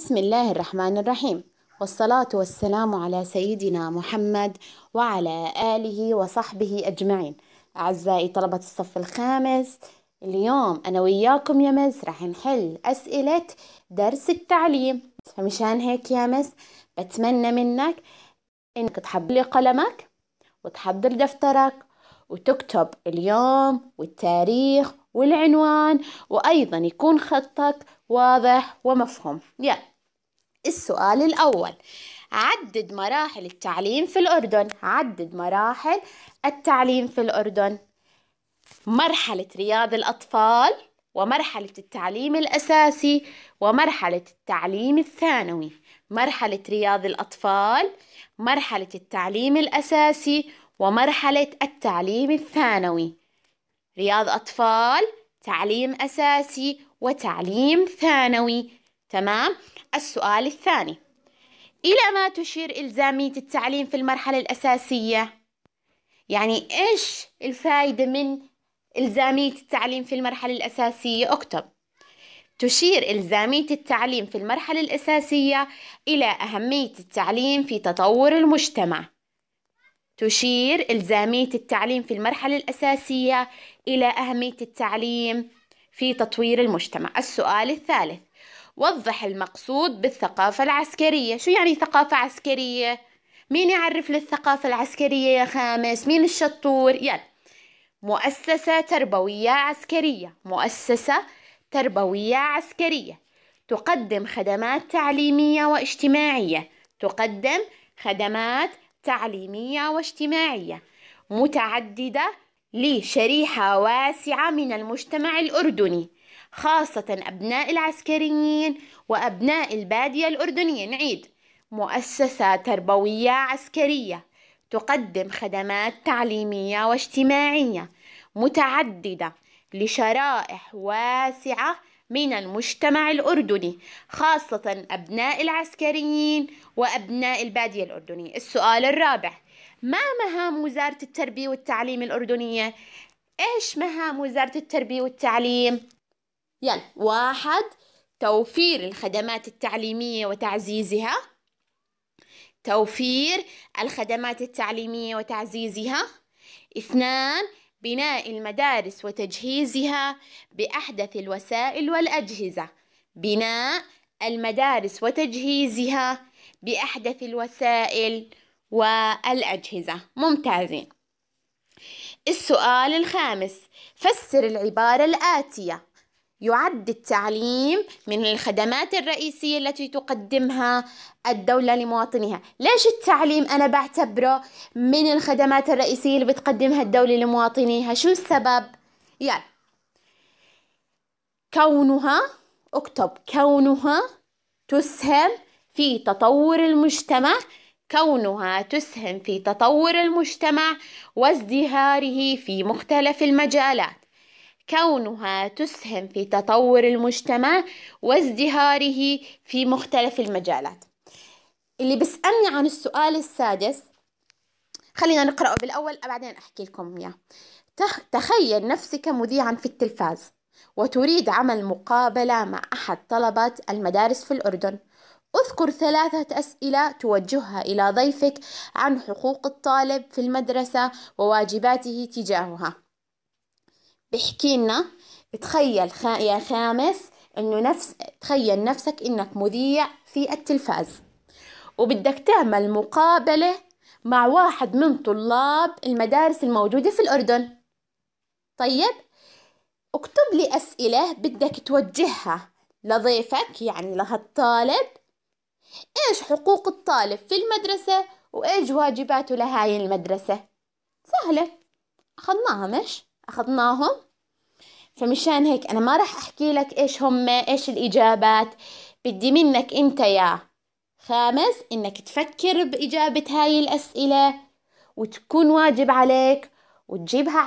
بسم الله الرحمن الرحيم والصلاة والسلام على سيدنا محمد وعلى آله وصحبه أجمعين أعزائي طلبة الصف الخامس اليوم أنا وياكم يا مس راح نحل أسئلة درس التعليم فمشان هيك يا مس بتمنى منك إنك تحضر لي قلمك وتحضر دفترك وتكتب اليوم والتاريخ والعنوان وأيضا يكون خطك واضح ومفهوم يلا السؤال الأول عدد مراحل التعليم في الأردن عدد مراحل التعليم في الأردن مرحلة رياض الأطفال ومرحلة التعليم الأساسي ومرحلة التعليم الثانوي مرحلة رياض الأطفال مرحلة التعليم الأساسي ومرحلة التعليم الثانوي رياض أطفال تعليم أساسي وتعليم ثانوي تمام السؤال الثاني إلى ما تشير إلزامية التعليم في المرحلة الأساسية؟ يعني إيش الفائدة من إلزامية التعليم في المرحلة الأساسية؟ اكتب تشير إلزامية التعليم في المرحلة الأساسية إلى أهمية التعليم في تطور المجتمع تشير إلزامية التعليم في المرحلة الأساسية إلى أهمية التعليم في تطوير المجتمع السؤال الثالث وضح المقصود بالثقافة العسكرية شو يعني ثقافة عسكرية؟ مين يعرف للثقافة العسكرية يا خامس؟ مين الشطور؟ يلا يعني مؤسسة تربوية عسكرية مؤسسة تربوية عسكرية تقدم خدمات تعليمية واجتماعية تقدم خدمات تعليمية واجتماعية متعددة لشريحة واسعة من المجتمع الأردني خاصة أبناء العسكريين وأبناء البادية الأردنية نعيد مؤسسة تربوية عسكرية تقدم خدمات تعليمية واجتماعية متعددة لشرائح واسعة من المجتمع الأردني خاصة أبناء العسكريين وأبناء البادية الأردنية السؤال الرابع ما مهام وزارة التربية والتعليم الأردنية؟ إيش مهام وزارة التربية والتعليم؟ يلا واحد توفير الخدمات التعليمية وتعزيزها توفير الخدمات التعليمية وتعزيزها اثنان بناء المدارس وتجهيزها بأحدث الوسائل والأجهزة بناء المدارس وتجهيزها بأحدث الوسائل والأجهزة ممتازين السؤال الخامس فسر العبارة الآتية يعد التعليم من الخدمات الرئيسية التي تقدمها الدولة لمواطنيها ليش التعليم أنا بعتبره من الخدمات الرئيسية اللي بتقدمها الدولة لمواطنيها شو السبب؟ يعني كونها اكتب كونها تسهم في تطور المجتمع كونها تسهم في تطور المجتمع وازدهاره في مختلف المجالات كونها تسهم في تطور المجتمع وازدهاره في مختلف المجالات اللي بيسألني عن السؤال السادس خلينا نقرأه بالأول بعدين أحكي لكم إياه تخيل نفسك مذيعا في التلفاز وتريد عمل مقابلة مع أحد طلبة المدارس في الأردن اذكر ثلاثة أسئلة توجهها إلى ضيفك عن حقوق الطالب في المدرسة وواجباته تجاهها بحكي لنا تخيل خ... يا خامس انه نفس تخيل نفسك انك مذيع في التلفاز وبدك تعمل مقابلة مع واحد من طلاب المدارس الموجودة في الأردن طيب اكتب لي أسئلة بدك توجهها لضيفك يعني لهالطالب إيش حقوق الطالب في المدرسة وإيش واجباته لهاي المدرسة سهلة أخذناها مش؟ اخذناهم فمشان هيك انا ما راح احكي لك ايش هم ايش الاجابات بدي منك انت يا خامس انك تفكر باجابه هاي الاسئله وتكون واجب عليك وتجيبها